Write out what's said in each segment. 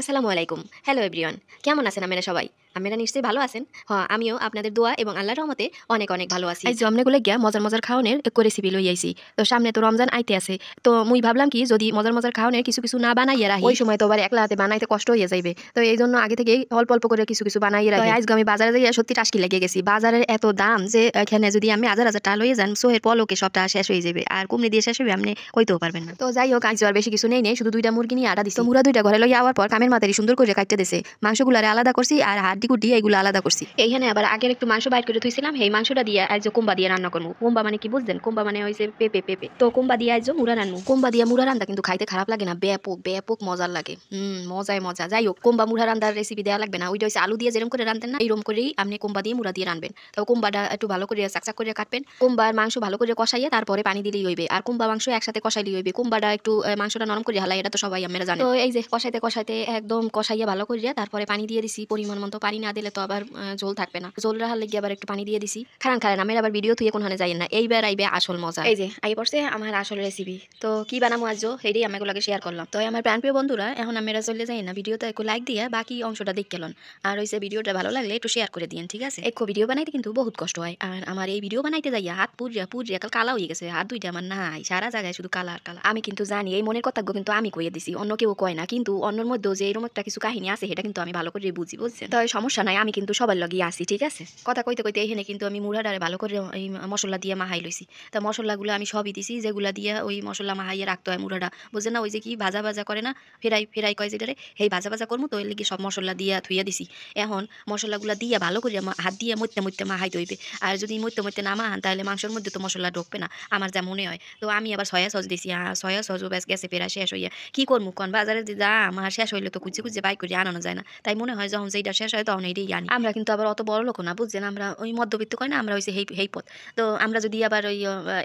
আসসালামু আলাইকুম hello everyone কেমন আছেন আপনারা সবাই আপনারা নিশ্চয়ই ভালো আছেন হ্যাঁ আমিও আপনাদের দোয়া এবং আল্লাহর রহমতে অনেক অনেক ভালো আছি এই গুলো গিয়া মজার মজার খাওয়ানোর এক রেসিপি লই আইছি তো সামনে তো রমজান আইতে আছে তো মুই ভাবলাম কি যদি মজার মজার খাওয়ানোর কিছু কিছু না বানাইয়া রাখি ওই সময় তো আবার একলা হাতে বানাইতে কষ্ট হয়ে যাইবে তো এই জন্য আগে থেকে অল্প অল্প করে কিছু কিছু বানাইয়া রাখি আজকে আমি বাজারে যাইয়া সত্যি টাস্কি লেগে গেছি বাজারের এত দাম যে এখানে যদি আমি হাজার হাজার টাকা লইয়া যান সোহের পলকে সবটা শেষ হয়ে যাবে আর কুমড়ি দিয়ে শেষ হবে আপনি কইতেও পারবেন না তো যাই হোক আজ আর বেশি কিছু নেই নেই শুধু দুইটা মুরগি নিয়ে আটা দিছি মুরা দুইটা ঘরে লইয়া আওয়ার পর কামের মাথায় সুন্দর করে কাটতে দিছে মাংসগুলো আলাদা করছি আর হাড় কুটি কুটি এগুলো আলাদা করছি এইখানে আবার আগের একটু মাংস বাইট করে ধুইছিলাম এই মাংসটা দিয়ে আইজো কুম্বা দিয়ে রান্না করবো কুম্বা মানে কি বুঝলেন কুম্বা মানে হয়েছে পেপে পেপে তো কুম্বা দিয়ে আইজো মুড়া রান্নু কুম্বা দিয়ে মুড়া রান্দা কিন্তু খাইতে খারাপ লাগে না ব্যাপক ব্যাপক মজার লাগে হুম মজায় মজা যাই হোক কুম্বা মুড়া রান্দার রেসিপি দেওয়া লাগবে না ওইটা হচ্ছে আলু দিয়ে যেরকম করে রান্ধেন না এইরকম করেই আপনি কুম্বা দিয়ে মুড়া দিয়ে রানবেন তো কুম্বাটা একটু ভালো করে চাকচাক করে কাটবেন কুম্বার মাংস ভালো করে কষাইয়ে তারপরে পানি দিলেই হইবে আর কুম্বা মাংস একসাথে কষাইলেই হইবে কুম্বাটা একটু মাংসটা নরম করে হালাই এটা তো সবাই আমরা জানি তো এই যে কষাইতে কষাইতে একদম কষাইয়ে ভালো করিয়া তারপরে পানি দিয়ে দিছি পরিমাণ মতো পানি পানি না দিলে তো আবার জল থাকবে না জল রাখার লেগে আবার একটু পানি দিয়ে দিছি খারাপ খারান আমার আবার ভিডিও তুই কোনখানে যাই না এইবার আইবে আসল মজা এই যে আগে পড়ছে আমার আসল রেসিপি তো কি বানাবো আজ এটাই আমি এগুলোকে শেয়ার করলাম তো আমার প্রাণ প্রিয় বন্ধুরা এখন আমি এরা চলে যাই না ভিডিওতে একটু লাইক দিয়ে বাকি অংশটা দেখ গেলন আর ওই ভিডিওটা ভালো লাগলে একটু শেয়ার করে দিন ঠিক আছে এক ভিডিও বানাইতে কিন্তু বহুত কষ্ট হয় আর আমার এই ভিডিও বানাইতে যাই হাত পুরিয়া পুরিয়া কাল কালা হয়ে গেছে হাত দুইটা আমার নাই সারা জায়গায় শুধু কালা আর কালা আমি কিন্তু জানি এই মনের কথা কিন্তু আমি কইয়ে দিছি অন্য কেউ কয় না কিন্তু অন্যর মধ্যেও যে এরকম একটা কিছু কাহিনী আছে সেটা কিন্তু আমি ভালো করে বুঝি বুঝছি তো সমস্যা নাই আমি কিন্তু সবার লগে আসি ঠিক আছে কথা কইতে কইতে এখানে কিন্তু আমি মুড়াডারে ভালো করে এই মশলা দিয়ে মাহাই লইছি তা মশলাগুলো আমি সবই দিছি যেগুলো দিয়ে ওই মশলা মাহাইয়ে রাখতে হয় মুড়াডা বুঝে না ওই যে কি ভাজা ভাজা করে না ফেরাই ফেরাই কয় যেটারে এই ভাজা ভাজা করবো তো এর লিগে সব মশলা দিয়ে থুইয়া দিছি এখন মশলাগুলো দিয়ে ভালো করে হাত দিয়ে মধ্যে মধ্যে মাহাই ধইবে আর যদি মধ্যে মধ্যে না মাহান তাহলে মাংসের মধ্যে তো মশলা ঢুকবে না আমার যা মনে হয় তো আমি আবার সয়া সজ দিছি সয়া সজ ব্যাস গেছে ফেরা শেষ হইয়া কী করবো কন বাজারে যে যা আমার শেষ হইলে তো খুঁজে খুঁজে বাই করে আনানো যায় না তাই মনে হয় যখন যেটা শেষ হয় তখন এটাই জানি আমরা কিন্তু আবার অত বড় লোক না বুঝছেন আমরা ওই মধ্যবিত্ত করি না আমরা হয়েছে হেই হেই পথ তো আমরা যদি আবার ওই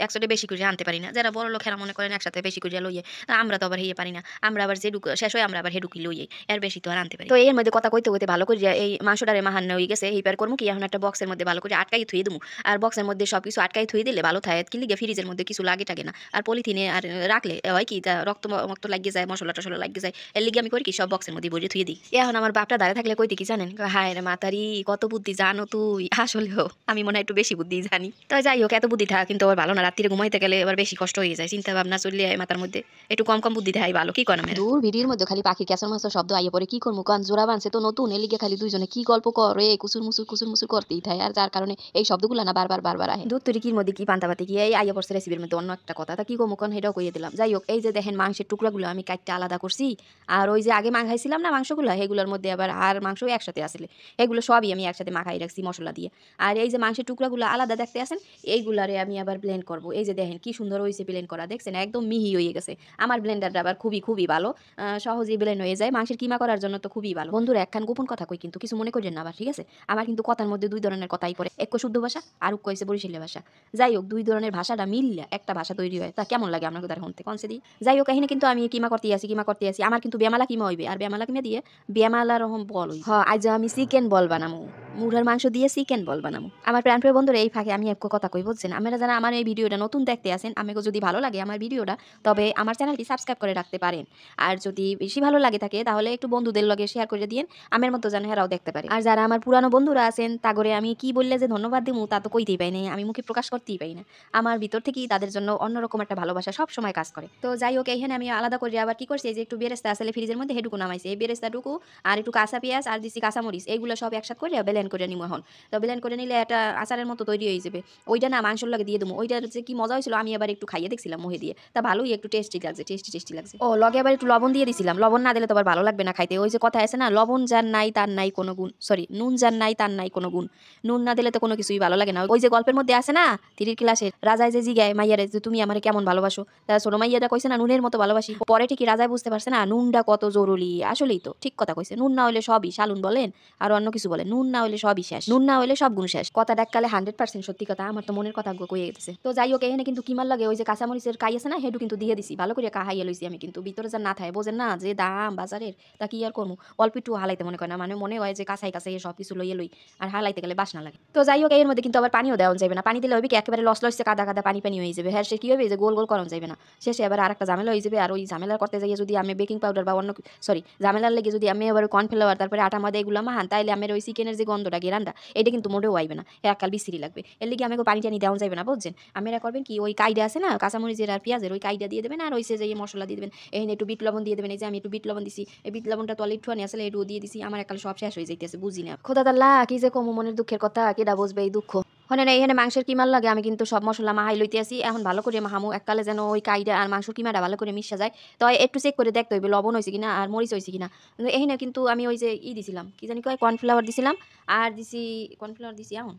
একসাথে বেশি করে আনতে পারি না যারা বড় লোকেরা মনে করেন একসাথে বেশি করে লইয়ে আমরা তো আবার হেয়ে পারি না আমরা আবার যে শেষ হয়ে আমরা আবার হেডুকি লইয়ে এর বেশি তো আর আনতে পারি তো এর মধ্যে কথা কইতে কইতে ভালো করে এই মাংসটারে মাহান হয়ে গেছে এই পার করবো কি এখন একটা বক্সের মধ্যে ভালো করে আটকাই থুয়ে দেবো আর বক্সের মধ্যে সব কিছু আটকাই থুয়ে দিলে ভালো থাকে কি লিগে ফ্রিজের মধ্যে কিছু লাগে টাগে না আর পলিথিনে আর রাখলে হয় কি রক্ত মক্ত লাগিয়ে যায় মশলা টসলা লাগিয়ে যায় এর লিগে আমি করি কি সব বক্সের মধ্যে বসে থুয়ে দিই এখন আমার বাপটা দাঁড়িয়ে থাকলে কইতে কি জানেন হায় রে মাতারি কত বুদ্ধি জানো তুই আসলেও আমি মনে হয় একটু বেশি বুদ্ধি জানি তো যাই হোক এত বুদ্ধি থাকা কিন্তু আবার ভালো না রাত্রিরে ঘুমাইতে গেলে এবার বেশি কষ্ট হয়ে যায় চিন্তা ভাবনা চললে মাথার মধ্যে একটু কম কম বুদ্ধি থাকে ভালো কি কর দূর ভিডিওর মধ্যে খালি পাখি ক্যাসর মাসের শব্দ আইয়ে পরে কি করবো কারণ জোড়া বানছে তো নতুন এলিকে খালি দুইজনে কি গল্প করে কুসুর মুসুর কুসুর মুসুর করতেই থাকে আর যার কারণে এই শব্দগুলো না বারবার বারবার আহে দুধ তুরিকির মধ্যে কি পান্তা পাতি কি এই আইয়া পড়ছে রেসিপির মধ্যে অন্য একটা কথা তা কি করবো কারণ সেটাও কইয়ে দিলাম যাই হোক এই যে দেখেন মাংসের টুকরাগুলো আমি কাটতে আলাদা করছি আর ওই যে আগে মাংসাইছিলাম না মাংসগুলো সেগুলোর মধ্যে আবার আর মাংস একসাথে আছে আসলে এগুলো সবই আমি একসাথে মাখাই রাখছি মশলা দিয়ে আর এই যে মাংসের টুকরাগুলো আলাদা দেখতে আসেন এইগুলারে আমি আবার ব্লেন্ড করব এই যে দেখেন কি সুন্দর হয়েছে ব্লেন্ড করা দেখছেন একদম মিহি হয়ে গেছে আমার ব্লেন্ডারটা আবার খুবই খুবই ভালো সহজেই ব্লেন্ড হয়ে যায় মাংসের কিমা করার জন্য তো খুবই ভালো বন্ধুরা একখান গোপন কথা কই কিন্তু কিছু মনে করেন না আবার ঠিক আছে আমার কিন্তু কথার মধ্যে দুই ধরনের কথাই পড়ে এক শুদ্ধ ভাষা আর উক কয়েছে বরিশালের ভাষা যাই হোক দুই ধরনের ভাষাটা মিললে একটা ভাষা তৈরি হয় তা কেমন লাগে আপনাকে তার হনতে কনসে দিই যাই হোক এখানে কিন্তু আমি কিমা করতে আসি কিমা করতে আসি আমার কিন্তু বেমালা কিমা হইবে আর বেমালা কিমা দিয়ে বেমালা রহম বল হ্যাঁ আজ আমি চিকেন বল বানামু মুড়ার মাংস দিয়ে চিকেন বল বানামু আমার প্রিয় বন্ধুরা এই ফাঁকে আমি এক কথা কই বলছেন আপনারা যারা আমার এই ভিডিওটা নতুন দেখতে আসেন আমাকে যদি ভালো লাগে আমার ভিডিওটা তবে আমার চ্যানেলটি সাবস্ক্রাইব করে রাখতে পারেন আর যদি বেশি ভালো লাগে থাকে তাহলে একটু বন্ধুদের লগে শেয়ার করে দিন আমার মতো যেন হেরাও দেখতে পারে আর যারা আমার পুরানো বন্ধুরা আছেন তাগরে আমি কি বললে যে ধন্যবাদ দিব তা তো কইতেই পাই না আমি মুখে প্রকাশ করতেই পাই না আমার ভিতর থেকেই তাদের জন্য অন্যরকম একটা ভালোবাসা সব সময় কাজ করে তো যাই হোক এইখানে আমি আলাদা করে আবার কি করছি যে একটু বেরেস্তা আসলে ফ্রিজের মধ্যে হেডুকু নামাইছে এই বেরেস্তাটুকু আর একটু কাঁচা পেঁয়াজ আর দিছি কাঁচামরিচ পিস এইগুলো সব একসাথ করে ব্লেন্ড করে নিব এখন তো ব্লেন্ড করে নিলে একটা আচারের মতো তৈরি হয়ে যাবে ওইটা না মাংসর লাগে দিয়ে দেবো ওইটার যে কি মজা হয়েছিল আমি আবার একটু খাইয়ে দেখছিলাম মহে দিয়ে তা ভালোই একটু টেস্টি লাগছে টেস্টি টেস্টি লাগছে ও লগে আবার একটু লবণ দিয়ে দিছিলাম লবণ না দিলে তো আবার ভালো লাগবে না খাইতে ওই যে কথা আছে না লবণ যার নাই তার নাই কোনো গুণ সরি নুন যার নাই তার নাই কোনো গুণ নুন না দিলে তো কোনো কিছুই ভালো লাগে না ওই যে গল্পের মধ্যে আছে না তিরির ক্লাসে রাজায় যে জিগায় মাইয়ারে যে তুমি আমার কেমন ভালোবাসো তা সোনো মাইয়াটা কইছে না নুনের মতো ভালোবাসি পরে ঠিকই রাজায় বুঝতে পারছে না নুনটা কত জরুরি আসলেই তো ঠিক কথা কইছে নুন না হলে সবই শালুন বলেন আর অন্য কিছু বলে নুন না হলে সবই শেষ নুন না হলে সব গুণ শেষ কথা ডাককালে হান্ড্রেড পার্সেন্ট সত্যি কথা আমার তো মনের কথা কয়ে গেছে তো যাই হোক এখানে কিন্তু কিমার লাগে ওই যে কাঁচামরিচের কাই আছে না হেডু কিন্তু দিয়ে দিছি ভালো করে কাহাই লইছি আমি কিন্তু ভিতরে যা না থাকে বোঝেন না যে দাম বাজারের তা কি আর করবো অল্প একটু হালাইতে মনে করে না মানে মনে হয় যে কাছাই কাছে সব কিছু লইয়ে লই আর হালাইতে গেলে বাস না লাগে তো যাই হোক এর মধ্যে কিন্তু আবার পানিও দেওয়া যাবে না পানি দিলে হবে কি একেবারে লস লসে কাদা কাদা পানি পানি হয়ে যাবে হ্যাঁ সে কি হবে যে গোল গোল করানো যাবে না শেষে আবার আর একটা ঝামেলা হয়ে যাবে আর ওই ঝামেলা করতে যাই যদি আমি বেকিং পাউডার বা অন্য সরি ঝামেলার লেগে যদি আমি এবার কর্নফ্লাওয়ার তারপরে আটা মাদে এগুলো আমার তাইলে আমার ওই চিকেনের যে গন্ধটা গেরানটা এটা কিন্তু মোটেও আইবে না একাল বিসিরি লাগবে এর লিগে আমাকে পানি টানি দেওয়া যাবে না বুঝছেন আপনারা করবেন কি ওই কাইডা আছে না কাঁচামরিচের আর পেঁয়াজের ওই কাইডা দিয়ে দেবেন আর ওই সে যে মশলা দিয়ে দেবেন এই একটু বিট লবণ দিয়ে দেবেন এই যে আমি একটু বিট লবণ দিছি এই বিট লবণটা তলে একটু আনি আসলে একটু দিয়ে দিছি আমার একাল সব শেষ হয়ে যাইতেছে বুঝি না খোদা তাল্লা কি যে কম মনের দুঃখের কথা কেডা বুঝবে এই দুঃখ হনে না এখানে মাংসের কিমার লাগে আমি কিন্তু সব মশলা মাহাই লইতে আসি এখন ভালো করে মাহামু এককালে যেন ওই কাইডা আর মাংস কিমাটা ভালো করে মিশা যায় তো একটু চেক করে দেখতে হইবে লবণ হয়েছে কিনা আর মরিচ হয়েছে কিনা এখানে কিন্তু আমি ওই যে ই দিছিলাম কি জানি কয় কর্নফ্লাওয়ার দিছিলাম আর দিছি কর্নফ্লাওয়ার দিছি এখন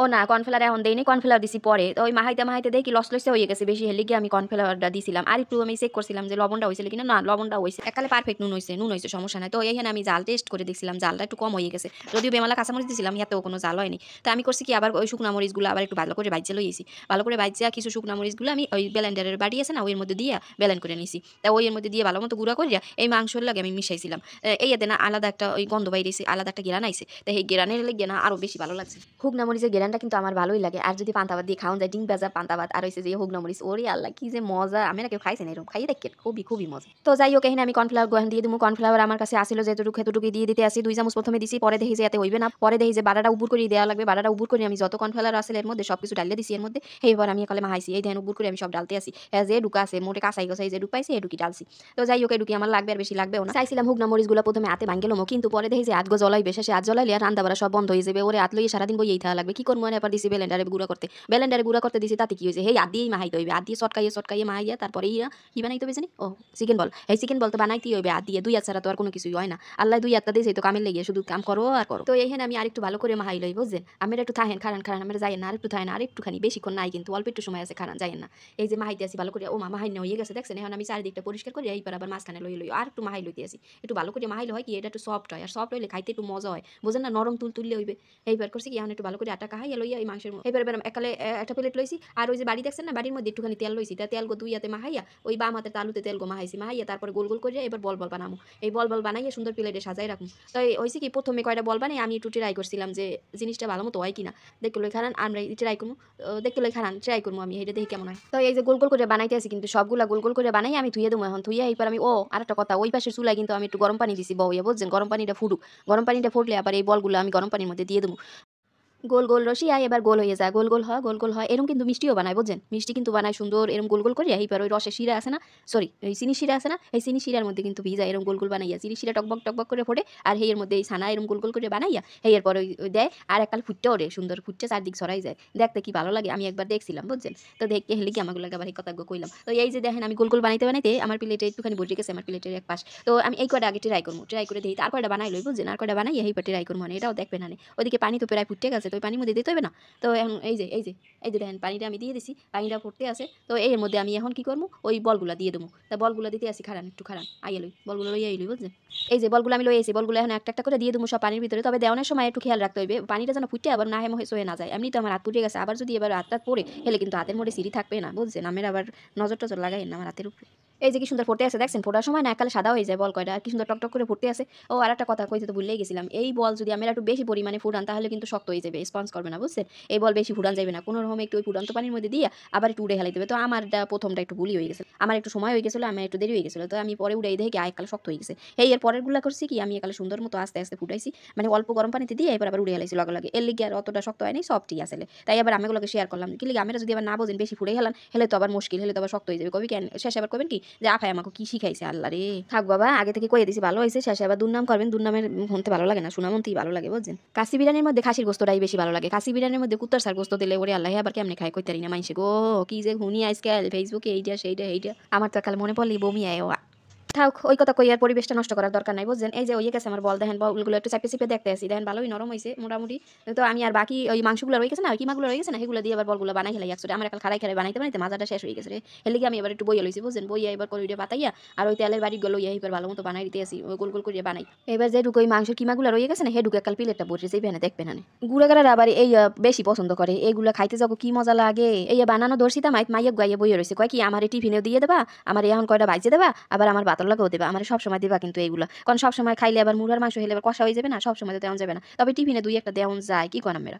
ও না কর্নফ্লাওয়ার এখন দেইনি কর্নফ্লাওয়ার দিছি পরে তো ওই মাহাইতে মাহাইতে দেখি লস লসে হয়ে গেছে বেশি হেলে গিয়ে আমি কর্নফ্লাওয়ারটা দিছিলাম আর একটু আমি চেক করছিলাম যে লবণটা হয়েছিল কিনা না লবণটা হয়েছে একালে পারফেক্ট নুন হয়েছে নুন হয়েছে সমস্যা নাই তো এইখানে আমি জাল টেস্ট করে দেখছিলাম জালটা একটু কম হয়ে গেছে যদিও বেমালা কাঁচামরিচ দিছিলাম ইয়াতেও কোনো জাল হয়নি তো আমি করছি কি আবার ওই শুকনা মরিচগুলো আবার একটু ভালো করে বাইজে লইয়েছি ভালো করে বাইজে কিছু শুকনা মরিচগুলো আমি ওই ব্লেন্ডারের বাড়ি আছে না ওইয়ের মধ্যে দিয়ে ব্লেন্ড করে নিছি তা ওইয়ের মধ্যে দিয়ে ভালো মতো গুঁড়া করিয়া এই মাংসর লাগে আমি মিশাইছিলাম এই না আলাদা একটা ওই গন্ধ বাইরেছে আলাদা একটা গেরান আইছে তাই এই গেরানের লেগে না আরও বেশি ভালো লাগছে করছি হুগনা মরিচের গেরানটা কিন্তু আমার ভালোই লাগে আর যদি পান্তাবাদ দিয়ে খাওয়া যায় ডিম ভাজা পান্তাবাদ আর হয়েছে যে হুগনা মরিচ ওরে আল্লাহ কি যে মজা আমি না কেউ খাইছেন এরকম খাইয়ে দেখেন খুবই খুবই মজা তো যাই হোক এখানে আমি কর্নফ্লাওয়ার গহন দিয়ে দিবো কর্নফ্লাওয়ার আমার কাছে আসিল যেটুকু হেতুটুকু দিয়ে দিতে আসি দুই চামচ প্রথমে দিছি পরে দেখি যে এতে হইবে না পরে দেখি যে বাড়াটা উপর করে দেওয়া লাগবে বাড়াটা উপর করে আমি যত কর্নফ্লাওয়ার আসলে এর মধ্যে সব কিছু ডালিয়ে দিছি এর মধ্যে এইবার আমি একালে মাহাইছি এই ধ্যান উপর করে আমি সব ডালতে আসি যে ঢুকা আছে মোটে কাঁসাই গোসাই যে ঢুকাইছে এই ঢুকি ডালছি তো যাই হোক ঢুকি আমার লাগবে আর বেশি লাগবে না চাইছিলাম হুগনা মরিচগুলো প্রথমে হাতে ভাঙ্গেলমো কিন্তু পরে দেখি যে আত গজলাই বেশে সে আত জ্বলাইলে আর রান্দাবারা সব বন্ধ হয়ে যাবে ওরে আত লইয়ে সারা সারাদিন বইয়েই থাকা লাগবে কি মনে এবার দিছি ব্যালেন্ডারে গুঁড়া করতে ব্যালেন্ডারে গুঁড়া করতে দিছি তাতে কি হয়েছে হেই আদিয়েই মাহাইতে হইবে আদিয়ে সটকাইয়ে সটকাইয়ে মাহাই গিয়া তারপরে ইয়া কি বানাই তো জানি ও চিকেন বল এই চিকেন বল তো বানাইতেই হইবে আদিয়ে দুই হাত ছাড়া তো আর কোনো কিছুই হয় না আল্লাহ দুই হাতটা দিয়েছে তো কামে লেগে শুধু কাম করো আর করো তো এইখানে আমি আরেকটু ভালো করে মাহাই লই বুঝছেন আমার একটু থাহেন খারান খারান আমার যাই না আরেকটু থাহেন আরেকটুখানি বেশিক্ষণ নাই কিন্তু অল্প একটু সময় আছে খারান যাই না এই যে মাহাই আছি ভালো করে ও মা মাহাই হয়ে গেছে দেখছেন এখন আমি চারিদিকটা পরিষ্কার করে এইবার আবার মাঝখানে লই লই আর একটু মাহাই লই আসি একটু ভালো করে মাহাইলে হয় কি এটা একটু সফট হয় আর সফট হইলে খাইতে একটু মজা হয় বুঝেন না নরম তুল তুললে হইবে এইবার করছি ইয়ান একটু ভালো করে আটা কাহাইয়া লইয়া এই মাংসের এবার এবার একালে একটা প্লেট লইছি আর ওই যে বাড়ি দেখছেন না বাড়ির মধ্যে একটুখানি তেল লইছি তা তেল গো দুইয়াতে মাহাইয়া ওই বাম হাতে তালুতে তেল গো মাহাইছি মাহাইয়া তারপরে গোল গোল করে এবার বল বল বানামো এই বল বল বানাইয়া সুন্দর প্লেটে সাজাই রাখুন তাই হয়েছে কি প্রথমে কয়টা বল বানাই আমি একটু ট্রাই করছিলাম যে জিনিসটা ভালো মতো হয় কিনা দেখে লই খারান আমরা ট্রাই করবো দেখে লই খারান ট্রাই করবো আমি এটা দেখে কেমন হয় তো এই যে গোল গোল করে বানাইতে আছি কিন্তু সবগুলা গোল গোল করে বানাই আমি ধুয়ে দেবো এখন ধুয়ে এইবার আমি ও আর একটা কথা ওই পাশে চুলাই কিন্তু আমি একটু গরম পানি দিছি বউয়া বলছেন গরম পানিটা ফুটুক গরম পানিটা ফুটলে আবার এই বলগুলো আমি গরম পানির মধ্যে দিয়ে দেবো গোল গোল রসি আয় এবার গোল হয়ে যায় গোল গোল হয় গোল গোল হয় এরকম কিন্তু মিষ্টিও বানায় বুঝছেন মিষ্টি কিন্তু বানায় সুন্দর এরকম গোল গোল করে এইবার ওই রসে শিরা আছে না সরি এই চিনি শিরা আছে না এই চিনি শিরার মধ্যে কিন্তু ভিজা এরকম গোল গোল বানাইয়া চিনি শিরা টকবক টকবক করে ফোটে আর হেয়ের মধ্যে এই সানা এরকম গোল গোল করে বানাইয়া হেয়ের পরে ওই দেয় আর এক কাল ফুটটা ওরে সুন্দর ফুটছে চারদিক ছড়াই যায় দেখতে কি ভালো লাগে আমি একবার দেখছিলাম বুঝছেন তো দেখতে হেলে কি আমাগুলো আবার এই কথা কইলাম তো এই যে দেখেন আমি গোল গোল বানাইতে বানাইতে আমার প্লেটে একটুখানি বসে গেছে আমার প্লেটের এক পাশ তো আমি এই কটা আগে ট্রাই করবো ট্রাই করে দিই তারপরে বানাই লই বুঝছেন আর কটা বানাই এই পাটে ট্রাই করবো মানে এটাও দেখবেন না ওদিকে পানি তো প্রায় ফুটে গেছে তো পানির মধ্যে দিতে হবে না তো এখন এই যে এই যে এই যে দেখেন পানিটা আমি দিয়ে দিছি পানিটা ফুটতে আছে তো এর মধ্যে আমি এখন কি করবো ওই বলগুলা দিয়ে দেবো তা বলগুলা দিতে আসি খারান একটু খারান আগে লই বলগুলো লইয়া আইলি বুঝলেন এই যে বলগুলো আমি লই এসে বলগুলো এখন একটা একটা করে দিয়ে দেবো সব পানির ভিতরে তবে দেওয়ানোর সময় একটু খেয়াল রাখতে হবে পানিটা যেন ফুটে আবার না হেমে হয়ে না যায় এমনি তো আমার হাত পুড়ে গেছে আবার যদি এবার হাত পরে হেলে কিন্তু হাতের মধ্যে সিঁড়ি থাকবে না বুঝছেন আমার আবার নজর টজর লাগাই না আমার হাতের উপরে এই যে কি সুন্দর ফুটে আছে দেখছেন ফোটার সময় না কালে সাদা হয়ে যায় বল কয়টা আর কি সুন্দর টকটক করে ফুটে আছে ও আর একটা কথা কইতে তো ভুলেই গেছিলাম এই বল যদি আমরা একটু বেশি পরিমাণে ফুটান তাহলে কিন্তু শক্ত হয়ে যাবে স্পঞ্জ করবে না বুঝছেন এই বল বেশি ফুটান যাবে না কোনো রকম একটু ওই ফুটান্ত পানির মধ্যে দিয়ে আবার একটু উড়ে হেলাই দেবে তো আমার প্রথমটা একটু ভুলই হয়ে গেছে আমার একটু সময় হয়ে গেছিলো আমার একটু দেরি হয়ে গেছিলো তো আমি পরে উড়াই দেখি এককালে শক্ত হয়ে গেছে এই এর পরেরগুলো করছি কি আমি একালে সুন্দর মতো আস্তে আস্তে ফুটাইছি মানে অল্প গরম পানিতে দিয়ে এবার আবার উড়ে হেলাইছি লগে লাগে এর লিগে আর অতটা শক্ত হয়নি সফটই আসলে তাই আবার আমিগুলোকে শেয়ার করলাম কি লিগে আমরা যদি আবার না বোঝেন বেশি ফুটে হেলান হলে তো আবার মুশকিল হলে তো আবার শক্ত হয়ে যাবে কবি কেন শেষ আবার করবেন কি যে আফাই আমাকে কি শিখাইছে আল্লাহ রে থাক বাবা আগে থেকে কয়ে দিছি ভালো হয়েছে শেষে আবার দুর্নাম করবেন দুর্নামের শুনতে ভালো লাগে না সুনামন্তেই ভালো লাগে বলছেন কাশি বিরিয়ানির মধ্যে খাসির গোস্তটাই বেশি ভালো লাগে কাশি বিরিয়ানির মধ্যে কুত্তার সার গোস্ত দিলে ওরে আল্লাহ আবার কেমনে খাই কইতারি না মাইসে গো কি যে হুনি আজকাল ফেসবুকে এইটা সেইটা এইটা আমার তো কাল মনে পড়লি বমি আয় থাক ওই কথা কই আর পরিবেশটা নষ্ট করার দরকার নাই বুঝছেন এই যে ওই গেছে আমার বল দেখেন বলগুলো একটু চাপে চিপে দেখতে আসি দেখেন ভালোই নরম হয়েছে মোটামুটি তো আমি আর বাকি ওই মাংসগুলো রয়ে গেছে না ওই কিমাগুলো রয়ে গেছে না সেগুলো দিয়ে আবার বলগুলো বানাই খেলাই একসাথে আমার একটা খারাই খেলে বানাইতে বানাইতে মাজাটা শেষ হয়ে গেছে রে এলে আমি এবার একটু বই লইছি বুঝছেন বইয়া এবার করিয়ে পাতাইয়া আর ওই তেলের বাড়ি গলো ইয়া ভালো মতো বানাই দিতে আসি গোল গোল করিয়ে বানাই এবার যে ঢুকো ওই মাংস কিমাগুলো রয়ে গেছে না হে ঢুকে কাল পিলেটটা বসেছে ভেনে দেখবেন না গুড়াগাড়ার আবার এই বেশি পছন্দ করে এইগুলো খাইতে যাবো কি মজা লাগে এই বানানো দর্শিতা মাইক মাইয়া গাইয়া বইয়ে রয়েছে কয় কি আমার টিফিনেও দিয়ে দেবা আমার এখন কয়টা বাইজে দেবা আবার আমার বাতল তোর লাগাও দেবে আমার সবসময় দেবা কিন্তু এইগুলো কারণ সবসময় খাইলে আবার মুড়ার মাংস হলে আবার কষা হয়ে যাবে না সবসময় তো দেওয়া যাবে না তবে টিফিনে দুই একটা দেওয়া যায় কি করাম আমরা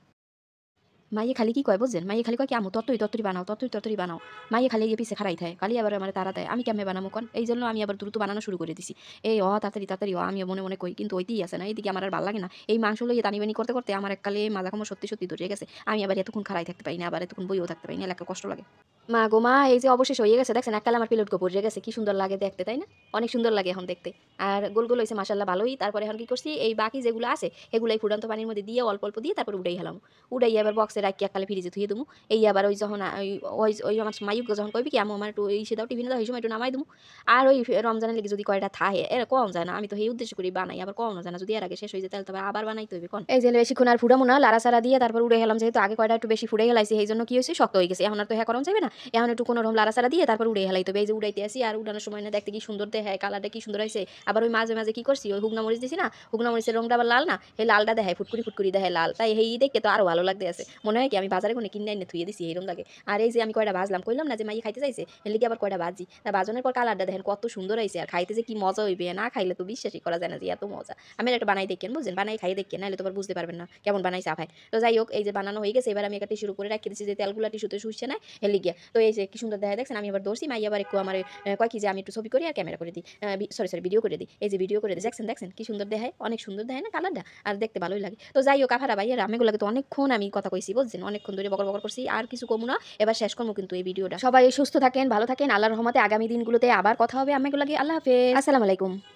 মাইয়ে খালি কি কয় বুঝছেন মাইয়ে খালি কয় কি আমি ততই ততরি বানাও ততই ততরি বানাও মাইয়ে খালি এই পিছে খারাই থাকে খালি আবার আমার তারা দেয় আমি কেমনে বানাবো কন এই জন্য আমি আবার দ্রুত বানানো শুরু করে দিছি এই অ তাড়াতাড়ি তাড়াতাড়ি অ আমি মনে মনে কই কিন্তু ওইতেই আছে না এইদিকে আমার আর ভালো লাগে না এই মাংস লইয়ে বানি করতে করতে আমার এককালে মাজা কামড় সত্যি সত্যি ধরে গেছে আমি আবার এতক্ষণ খারাই থাকতে পারি না আবার এতক্ষণ বইও থাকতে পারি না এলাকা কষ্ট লাগে মা গো মা এই যে অবশেষ হয়ে গেছে দেখছেন এককালে আমার পিলট গোপরে গেছে কি সুন্দর লাগে দেখতে তাই না অনেক সুন্দর লাগে এখন দেখতে আর গোল গোল হয়েছে মাসাল্লাহ ভালোই তারপরে এখন কি করছি এই বাকি যেগুলো আছে এগুলাই ফুটন্ত পানির মধ্যে দিয়ে অল্প অল্প দিয়ে তারপর উড়াই হেলাম উড়াই আবার বক্স বক্সে রাখিয়া কালে ফ্রিজে ধুয়ে দেবো এই আবার ওই যখন ওই ওই আমার মাইক যখন কবি কি আমি আমার একটু এই দাও টিফিনে দাও এই সময় একটু নামাই দেবো আর ওই রমজানের লেগে যদি কয়টা থাকে এর কম যায় না আমি তো এই উদ্দেশ্য করি বানাই আবার কম যায় না যদি এর আগে শেষ হয়ে যায় তাহলে তবে আবার বানাইতে হইবে কোন এই যে বেশিক্ষণ আর ফুটামো না লারা সারা দিয়ে তারপর উড়ে গেলাম যেহেতু আগে কয়টা একটু বেশি ফুড়ে গেলাইছে এই জন্য কি হয়েছে শক্ত হয়ে গেছে এখন আর তো হ্যাঁ করানো যাবে না এখন একটু কোনো রকম লারা সারা দিয়ে তারপর উড়ে হেলাই তবে এই যে উড়াইতে আসি আর উড়ানোর সময় না দেখতে কি সুন্দর দেখায় কালারটা কি সুন্দর হয়েছে আবার ওই মাঝে মাঝে কি করছি ওই হুগনা মরিচ দিছি না হুগনা মরিচের রংটা আবার লাল না এই লালটা দেখায় ফুটকুরি ফুটকুরি দেখায় লাল তাই এই দেখে তো আরও ভালো লাগতে আছে মনে হয় কি আমি বাজারে কোনো কিনে এনে থুয়ে দিছি এরকম লাগে আর এই যে আমি কয়টা বাজলাম কইলাম না যে মাই খাইতে চাইছে এর কি আবার কয়টা বাজি তা বাজনের পর কালারটা দেখেন কত সুন্দর হয়েছে আর খাইতে যে কি মজা হইবে না খাইলে তো বিশ্বাসই করা যায় না যে এত মজা আমি একটা বানাই দেখেন বুঝলেন বানাই খাই দেখেন নাহলে তোমার বুঝতে পারবেন না কেমন বানাইছে আভাই তো যাই হোক এই যে বানানো হয়ে গেছে এবার আমি একটা টিস্যু করে রাখি দিচ্ছি যে তেলগুলো টিস্যুতে শুষছে না হেলি গিয়া তো এই যে কি সুন্দর দেখা দেখছেন আমি আবার দর্শি মাই আবার একটু আমার কয় কি যে আমি একটু ছবি করি আর ক্যামেরা করে দিই সরি সরি ভিডিও করে দিই এই যে ভিডিও করে দিই দেখছেন দেখছেন কি সুন্দর দেখায় অনেক সুন্দর দেখায় না কালারটা আর দেখতে ভালোই লাগে তো যাই হোক আফারা ভাই আর তো অনেকক্ষণ আমি কথা কইছি বলছেন অনেকক্ষণ ধরে বকর বকর করছি আর কিছু কমু না এবার শেষ করবো কিন্তু এই ভিডিওটা সবাই সুস্থ থাকেন ভালো থাকেন আল্লাহ রহমতে আগামী দিনগুলোতে আবার কথা হবে আমাকে লাগে আল্লাহ হাফেজ আসসালামু আলাইকুম